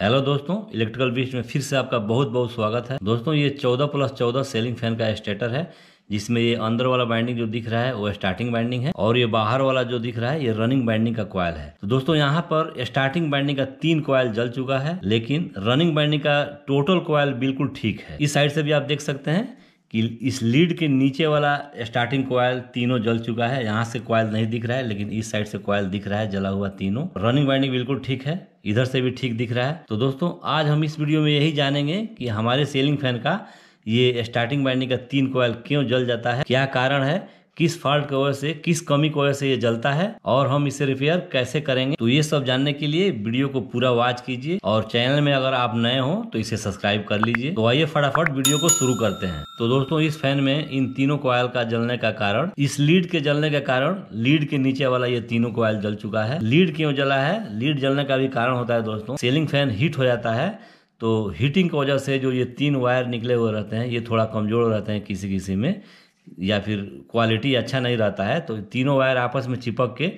hello दोस्तों electrical beast में फिर से आपका बहुत बहुत स्वागत है दोस्तों ये 14 प्लस 14 सेलिंग फैन का स्टेटर है जिसमें ये अंदर वाला बाइंडिंग जो दिख रहा है वो स्टार्टिंग बाइंडिंग है और ये बाहर वाला जो दिख रहा है ये रनिंग बाइंडिंग का कॉयल है तो दोस्तों यहाँ पर स्टार्टिंग बाइंडिंग का तीन कॉयल जल चुका है लेकिन रनिंग बाइंडिंग का टोटल क्वाइल बिल्कुल ठीक है इस साइड से भी आप देख सकते हैं कि इस लीड के नीचे वाला स्टार्टिंग कॉयल तीनों जल चुका है यहाँ से कॉयल नहीं दिख रहा है लेकिन इस साइड से कॉयल दिख रहा है जला हुआ तीनों रनिंग वाइंडिंग बिल्कुल ठीक है इधर से भी ठीक दिख रहा है तो दोस्तों आज हम इस वीडियो में यही जानेंगे कि हमारे सेलिंग फैन का ये स्टार्टिंग वाइंडिंग का तीन कॉयल क्यों जल जाता है क्या कारण है किस फॉल्ट की वजह से किस कमी की वजह से ये जलता है और हम इसे रिपेयर कैसे करेंगे तो ये सब जानने के लिए वीडियो को पूरा वॉच कीजिए और चैनल में अगर आप नए हो तो इसे सब्सक्राइब कर लीजिए तो आइए फटाफट वीडियो को शुरू करते हैं तो दोस्तों इस फैन में इन तीनों कोयल का जलने का कारण इस लीड के जलने के कारण लीड के नीचे वाला ये तीनों कॉयल जल चुका है लीड क्यों जला है लीड जलने का भी कारण होता है दोस्तों सेलिंग फैन हीट हो जाता है तो हीटिंग की वजह से जो ये तीन वायर निकले हुए रहते हैं ये थोड़ा कमजोर रहते हैं किसी किसी में या फिर क्वालिटी अच्छा नहीं रहता है तो तीनों वायर आपस में चिपक के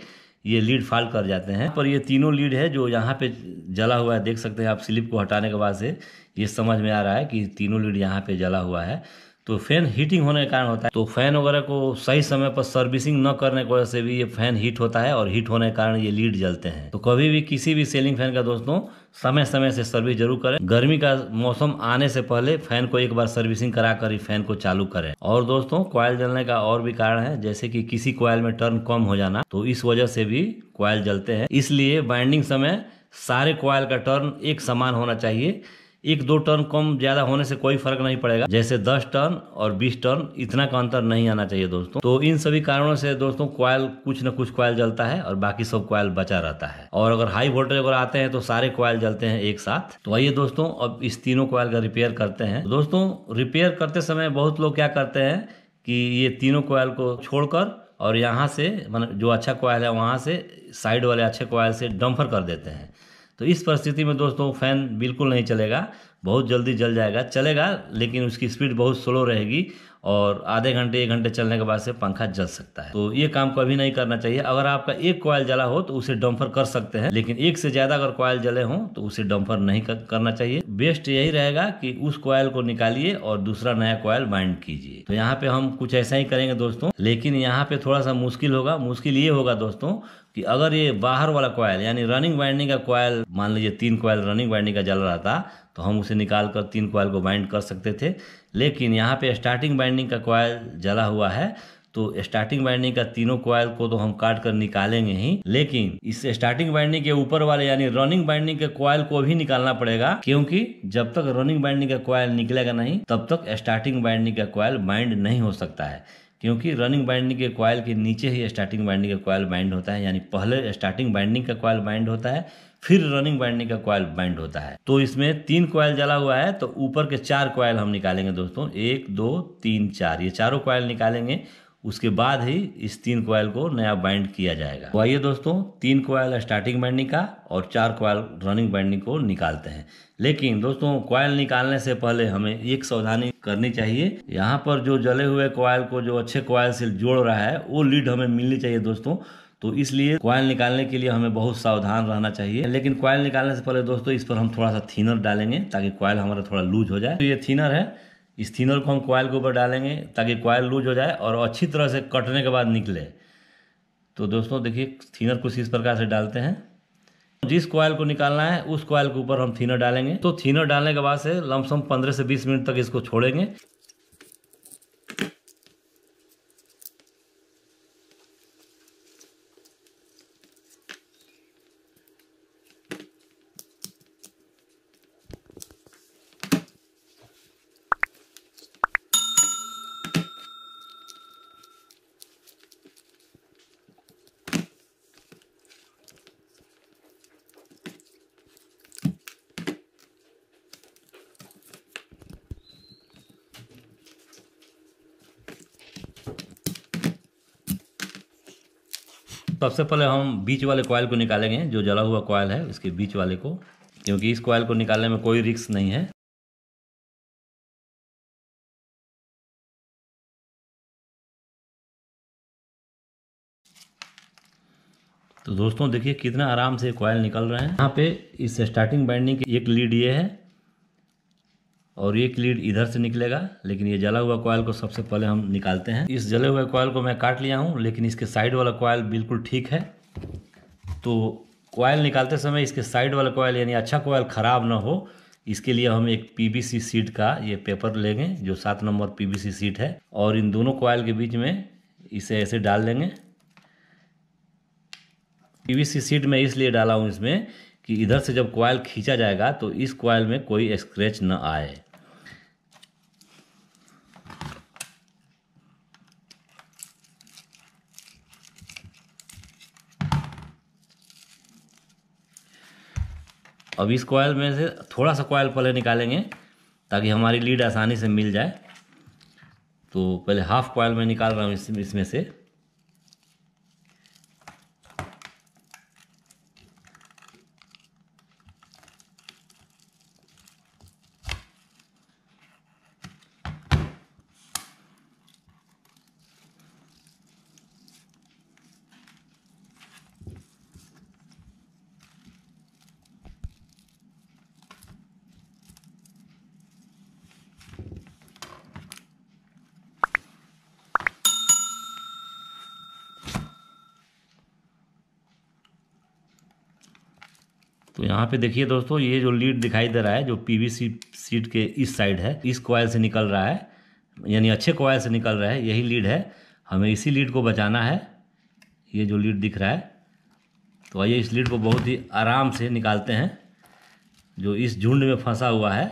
ये लीड फाल कर जाते हैं पर ये तीनों लीड है जो यहाँ पे जला हुआ है देख सकते हैं आप स्लिप को हटाने के बाद से ये समझ में आ रहा है कि तीनों लीड यहाँ पे जला हुआ है तो फैन हीटिंग होने के कारण होता है तो फैन वगैरह को सही समय पर सर्विसिंग न करने की वजह से भी ये फैन हीट होता है और हीट होने के कारण ये लीड जलते हैं तो कभी भी किसी भी सेलिंग फैन का दोस्तों समय समय से सर्विस जरूर करें गर्मी का मौसम आने से पहले फैन को एक बार सर्विसिंग करा कर ही फैन को चालू करें और दोस्तों कॉयल जलने का और भी कारण है जैसे कि किसी कॉयल में टर्न कम हो जाना तो इस वजह से भी कॉयल जलते हैं इसलिए बाइंडिंग समय सारे कॉयल का टर्न एक समान होना चाहिए एक दो टन कम ज़्यादा होने से कोई फर्क नहीं पड़ेगा जैसे दस टन और बीस टन इतना का अंतर नहीं आना चाहिए दोस्तों तो इन सभी कारणों से दोस्तों क्वाइल कुछ न कुछ क्वाइल जलता है और बाकी सब क्वाइल बचा रहता है और अगर हाई वोल्टेज अगर आते हैं तो सारे क्वाइल जलते हैं एक साथ तो आइए दोस्तों अब इस तीनों क्वाइल का रिपेयर करते हैं दोस्तों रिपेयर करते समय बहुत लोग क्या करते हैं कि ये तीनों कोयल को छोड़कर और यहाँ से मतलब जो अच्छा क्वाइल है वहाँ से साइड वाले अच्छे क्वाइल से डम्फर कर देते हैं तो इस परिस्थिति में दोस्तों फ़ैन बिल्कुल नहीं चलेगा बहुत जल्दी जल जाएगा चलेगा लेकिन उसकी स्पीड बहुत स्लो रहेगी और आधे घंटे एक घंटे चलने के बाद से पंखा जल सकता है तो ये काम कभी नहीं करना चाहिए अगर आपका एक कॉयल जला हो तो उसे डम्फर कर सकते हैं लेकिन एक से ज़्यादा अगर कॉयल जले हो तो उसे डम्फर नहीं करना चाहिए बेस्ट यही रहेगा कि उस कॉयल को निकालिए और दूसरा नया कॉयल बाइंड कीजिए तो यहाँ पे हम कुछ ऐसा ही करेंगे दोस्तों लेकिन यहाँ पे थोड़ा सा मुश्किल होगा मुश्किल ये होगा दोस्तों कि अगर ये बाहर वाला कॉयल यानी रनिंग वाइंडिंग का कॉयल मान लीजिए तीन कॉयल रनिंग वाइंडिंग का जल रहा था तो हम उसे निकाल कर तीन कॉयल को बाइंड कर सकते थे लेकिन यहाँ पे स्टार्टिंग बाइंडिंग का कॉयल जला हुआ है तो स्टार्टिंग बाइंडिंग का तीनों कॉयल को तो हम काट कर निकालेंगे ही लेकिन इस स्टार्टिंग बाइंडिंग के ऊपर वाले यानी रनिंग बाइंडिंग के कॉयल को भी निकालना पड़ेगा क्योंकि जब तक रनिंग बाइंडिंग का कॉयल निकलेगा नहीं तब तक स्टार्टिंग बाइंडिंग का कॉयल बाइंड नहीं हो सकता है क्योंकि रनिंग बाइंडिंग के कॉयल के नीचे ही स्टार्टिंग बाइंडिंग का कॉयल बाइंड होता है यानी पहले स्टार्टिंग बाइंडिंग का कॉयल बाइंड होता है फिर रनिंग बाइंडिंग का कॉयल बाइंड होता है तो इसमें तीन कॉयल जला हुआ है तो ऊपर के चार कॉयल हम निकालेंगे दोस्तों एक दो तीन चार ये चारों कॉयल निकालेंगे उसके बाद ही इस तीन कॉयल को नया बाइंड किया जाएगा तो आइए दोस्तों तीन कॉयल स्टार्टिंग बाइंडिंग का और चार कॉयल रनिंग बाइंडिंग को निकालते हैं लेकिन दोस्तों कॉयल निकालने से पहले हमें एक सावधानी करनी चाहिए यहाँ पर जो जले हुए कॉयल को जो अच्छे कॉयल से जोड़ रहा है वो लीड हमें मिलनी चाहिए दोस्तों तो इसलिए क्वाइल निकालने के लिए हमें बहुत सावधान रहना चाहिए लेकिन कॉयल निकालने से पहले दोस्तों इस पर हम थोड़ा सा थीनर डालेंगे ताकि क्वाइल हमारा थोड़ा लूज हो जाए तो ये थीनर है इस थीनर को हम क्वाइल के ऊपर डालेंगे ताकि कॉयल लूज हो जाए और अच्छी तरह से कटने के बाद निकले तो दोस्तों देखिए थीनर कुछ इस प्रकार से डालते हैं जिस कॉयल को निकालना है उस कॉयल के ऊपर हम थीनर डालेंगे तो थीनर डालने के बाद से लमसम पंद्रह से बीस मिनट तक इसको छोड़ेंगे तो सबसे पहले हम बीच वाले कॉयल को निकालेंगे जो जला हुआ कॉयल है उसके बीच वाले को क्योंकि इस कॉयल को निकालने में कोई रिक्स नहीं है तो दोस्तों देखिए कितना आराम से कॉयल निकल रहे हैं यहाँ पे इस स्टार्टिंग बाइंडिंग की एक लीड ये है और एक लीड इधर से निकलेगा लेकिन ये जला हुआ कॉयल को सबसे पहले हम निकालते हैं इस जले हुए कॉयल को मैं काट लिया हूँ लेकिन इसके साइड वाला कॉयल बिल्कुल ठीक है तो कॉयल निकालते समय इसके साइड वाला कॉयल यानी अच्छा कॉयल ख़राब ना हो इसके लिए हम एक पीबीसी सीट का ये पेपर लेंगे जो सात नंबर पीबीसी सीट है और इन दोनों कॉयल के बीच में इसे ऐसे डाल देंगे पीवीसी सीट में इसलिए डाला हूँ इसमें कि इधर से जब कॉयल खींचा जाएगा तो इस कॉयल में कोई स्क्रैच ना आए अब इस कॉयल में से थोड़ा सा कॉयल पहले निकालेंगे ताकि हमारी लीड आसानी से मिल जाए तो पहले हाफ कॉयल में निकाल रहा हूँ इस इसमें से तो यहाँ पे देखिए दोस्तों ये जो लीड दिखाई दे रहा है जो पीवीसी सीट के इस साइड है इस कॉयल से निकल रहा है यानी अच्छे कॉयल से निकल रहा है यही लीड है हमें इसी लीड को बचाना है ये जो लीड दिख रहा है तो आइए इस लीड को बहुत ही आराम से निकालते हैं जो इस झुंड में फंसा हुआ है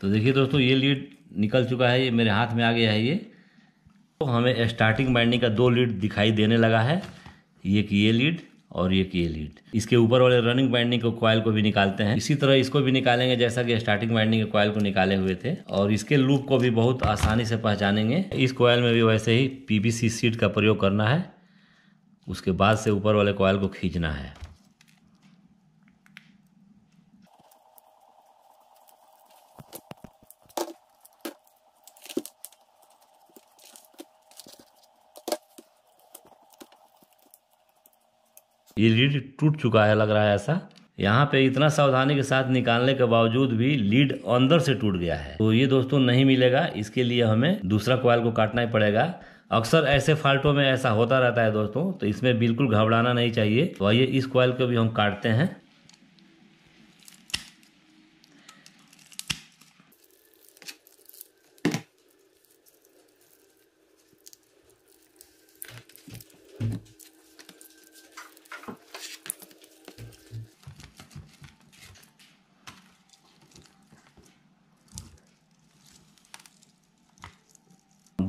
तो देखिए दोस्तों ये लीड निकल चुका है ये मेरे हाथ में आ गया है ये तो हमें स्टार्टिंग बाइंडिंग का दो लीड दिखाई देने लगा है ये कि ये लीड और ये की लीड इसके ऊपर वाले रनिंग बाइंडिंग को कॉयल को भी निकालते हैं इसी तरह इसको भी निकालेंगे जैसा कि स्टार्टिंग बाइंडिंग के कॉयल को निकाले हुए थे और इसके लूप को भी बहुत आसानी से पहचानेंगे इस कॉयल में भी वैसे ही पीबीसी सीट का प्रयोग करना है उसके बाद से ऊपर वाले कॉयल को खींचना है ये लीड टूट चुका है लग रहा है ऐसा यहाँ पे इतना सावधानी के साथ निकालने के बावजूद भी लीड अंदर से टूट गया है तो ये दोस्तों नहीं मिलेगा इसके लिए हमें दूसरा क्वाइल को काटना ही पड़ेगा अक्सर ऐसे फाल्टों में ऐसा होता रहता है दोस्तों तो इसमें बिल्कुल घबराना नहीं चाहिए तो आइए इस क्वाइल को भी हम काटते हैं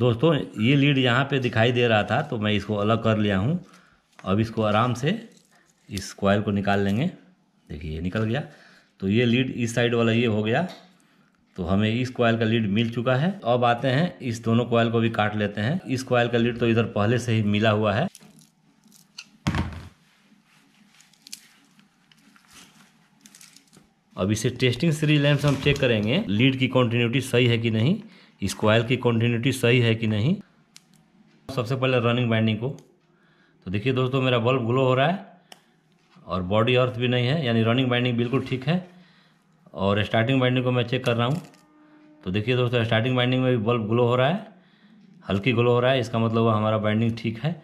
दोस्तों ये लीड यहाँ पे दिखाई दे रहा था तो मैं इसको अलग कर लिया हूँ अब इसको आराम से इस कॉयल को निकाल लेंगे देखिए ये निकल गया तो ये लीड इस साइड वाला ये हो गया तो हमें इस क्वाइल का लीड मिल चुका है अब आते हैं इस दोनों क्वाइल को भी काट लेते हैं इस क्वाइल का लीड तो इधर पहले से ही मिला हुआ है अब इसे टेस्टिंग सीरीज लैंप से हम चेक करेंगे लीड की कॉन्टिन्यूटी सही है कि नहीं इस कॉयल की कॉन्टीन्यूटी सही है कि नहीं सबसे पहले रनिंग बाइंडिंग को तो देखिए दोस्तों मेरा बल्ब ग्लो हो रहा है और बॉडी अर्थ भी नहीं है यानी रनिंग बाइंडिंग बिल्कुल ठीक है और स्टार्टिंग बाइंडिंग को मैं चेक कर रहा हूँ तो देखिए दोस्तों स्टार्टिंग बाइंडिंग में भी बल्ब ग्लो हो रहा है हल्की ग्लो हो रहा है इसका मतलब हमारा बाइंडिंग ठीक है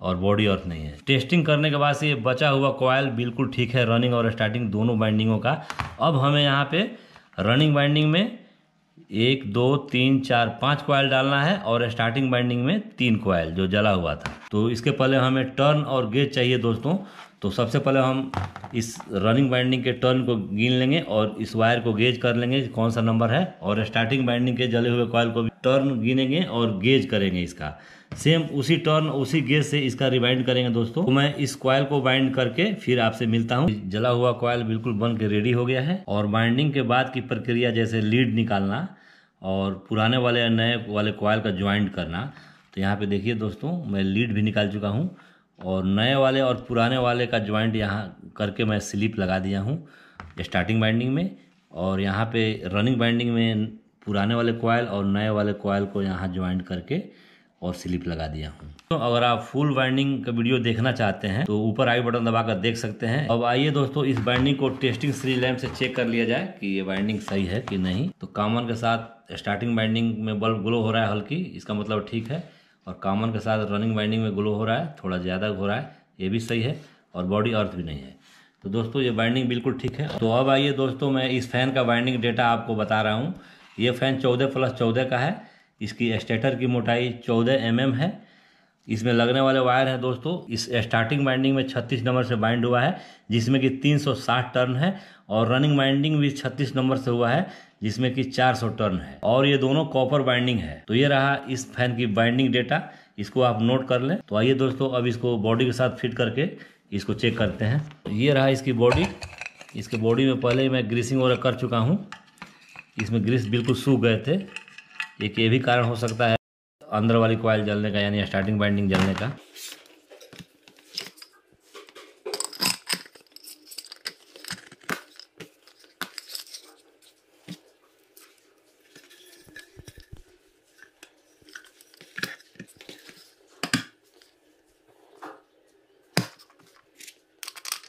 और बॉडी अर्थ नहीं है टेस्टिंग करने के बाद से ये बचा हुआ कॉयल बिल्कुल ठीक है रनिंग और स्टार्टिंग दोनों बाइंडिंगों का अब हमें यहाँ पे रनिंग बाइंडिंग में एक दो तीन चार पांच कॉयल डालना है और स्टार्टिंग बाइंडिंग में तीन कॉयल जो जला हुआ था तो इसके पहले हमें टर्न और गेज चाहिए दोस्तों तो सबसे पहले हम इस रनिंग बाइंडिंग के टर्न को गिन लेंगे और इस वायर को गेज कर लेंगे कौन सा नंबर है और स्टार्टिंग बाइंडिंग के जले हुए कॉयल को भी टर्न गिनेंगे और गेज करेंगे इसका सेम उसी टर्न उसी गेज से इसका रिबाइंड करेंगे दोस्तों तो मैं इस कॉयल को बाइंड करके फिर आपसे मिलता हूँ जला हुआ कॉयल बिल्कुल बन के रेडी हो गया है और बाइंडिंग के बाद की प्रक्रिया जैसे लीड निकालना और पुराने वाले और नए वाले कॉयल का ज्वाइंट करना तो यहाँ पे देखिए दोस्तों मैं लीड भी निकाल चुका हूँ और नए वाले और पुराने वाले का ज्वाइंट यहाँ करके मैं स्लिप लगा दिया हूँ स्टार्टिंग बाइंडिंग में और यहाँ पे रनिंग बाइंडिंग में पुराने वाले कॉयल और नए वाले कॉयल को यहाँ ज्वाइंट करके और स्लिप लगा दिया हूँ तो अगर आप फुल बाइंडिंग का वीडियो देखना चाहते हैं तो ऊपर आई बटन दबाकर देख सकते हैं अब आइए दोस्तों इस बाइंडिंग को टेस्टिंग श्री लैम्प से चेक कर लिया जाए कि ये बाइंडिंग सही है कि नहीं तो कामन के साथ स्टार्टिंग बाइंडिंग में बल्ब ग्लो हो रहा है हल्की इसका मतलब ठीक है और कामन के साथ रनिंग बाइंडिंग में ग्लो हो रहा है थोड़ा ज़्यादा हो रहा है ये भी सही है और बॉडी अर्थ भी नहीं है तो दोस्तों ये बाइंडिंग बिल्कुल ठीक है तो अब आइए दोस्तों मैं इस फैन का बाइंडिंग डेटा आपको बता रहा हूँ ये फैन चौदह प्लस चौदह का है इसकी स्टेटर की मोटाई 14 एम mm है इसमें लगने वाले वायर हैं दोस्तों इस स्टार्टिंग बाइंडिंग में 36 नंबर से बाइंड हुआ है जिसमें कि 360 टर्न है और रनिंग बाइंडिंग भी 36 नंबर से हुआ है जिसमें कि 400 टर्न है और ये दोनों कॉपर बाइंडिंग है तो ये रहा इस फैन की बाइंडिंग डेटा इसको आप नोट कर लें तो आइए दोस्तों अब इसको बॉडी के साथ फिट करके इसको चेक करते हैं तो ये रहा इसकी बॉडी इसके बॉडी में पहले ही मैं ग्रीसिंग वगैरह कर चुका हूँ इसमें ग्रीस बिल्कुल सूख गए थे एक ये भी कारण हो सकता है अंदर वाली कॉयल जलने का यानी स्टार्टिंग बाइंडिंग जलने का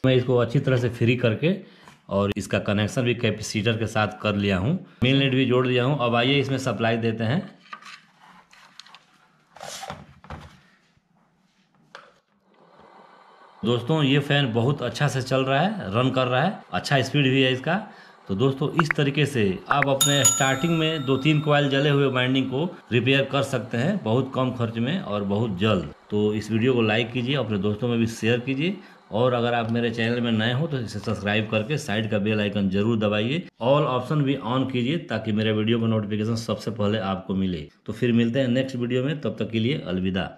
मैं इसको अच्छी तरह से फ्री करके और इसका कनेक्शन भी कैपेसिटर के साथ कर लिया हूँ मेन नेट भी जोड़ दिया हूँ अब आइए इसमें सप्लाई देते हैं दोस्तों ये फ़ैन बहुत अच्छा से चल रहा है रन कर रहा है अच्छा स्पीड भी है इसका तो दोस्तों इस तरीके से आप अपने स्टार्टिंग में दो तीन क्वाइल जले हुए बाइंडिंग को रिपेयर कर सकते हैं बहुत कम खर्च में और बहुत जल्द तो इस वीडियो को लाइक कीजिए अपने दोस्तों में भी शेयर कीजिए और अगर आप मेरे चैनल में नए हो तो इसे सब्सक्राइब करके साइड का बेल आइकन जरूर दबाइए ऑल ऑप्शन भी ऑन कीजिए ताकि मेरे वीडियो का नोटिफिकेशन सबसे पहले आपको मिले तो फिर मिलते हैं नेक्स्ट वीडियो में तब तक के लिए अलविदा